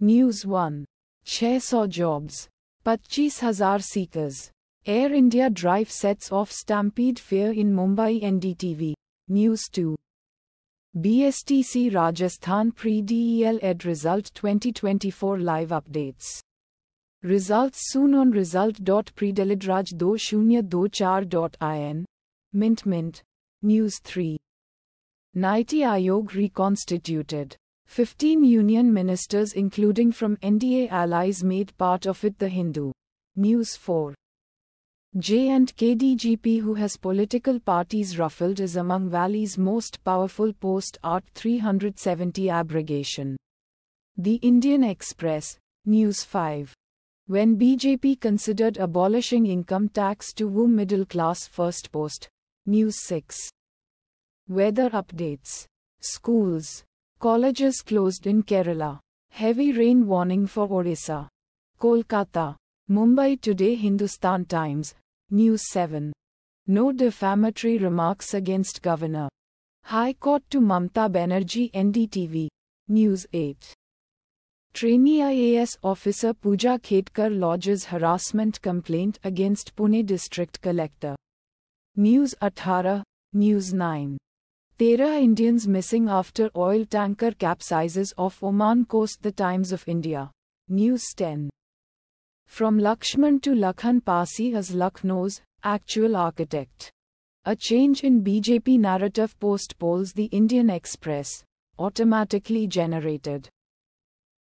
News one: छह jobs. Jobs पच्चीस हजार seekers Air India drive sets off stampede fair in Mumbai NDTV news BSTC Rajasthan pre-DEL ED Result 2024 Live Updates Results soon on result.predelidraj2024.in Mint Mint News 3 NITI Aayog reconstituted 15 union ministers including from NDA allies made part of it The Hindu. News 4. J and KDGP who has political parties ruffled is among Valley's most powerful post art 370 abrogation. The Indian Express, News 5. When BJP considered abolishing income tax to woo middle class first post, News 6. Weather updates. Schools. Colleges closed in Kerala. Heavy rain warning for Orissa. Kolkata. Mumbai Today Hindustan Times. News 7. No defamatory remarks against Governor. High Court to Mamta Banerjee NDTV. News 8. Trainee IAS officer Pooja Khetkar lodges harassment complaint against Pune District Collector. News 18, News 9. तेरह Indians missing after oil tanker capsizes off Oman coast The Times of India. News 10. From Lakshman to Lakhan Pasi as Lucknow's actual architect. A change in BJP narrative post polls the Indian Express automatically generated.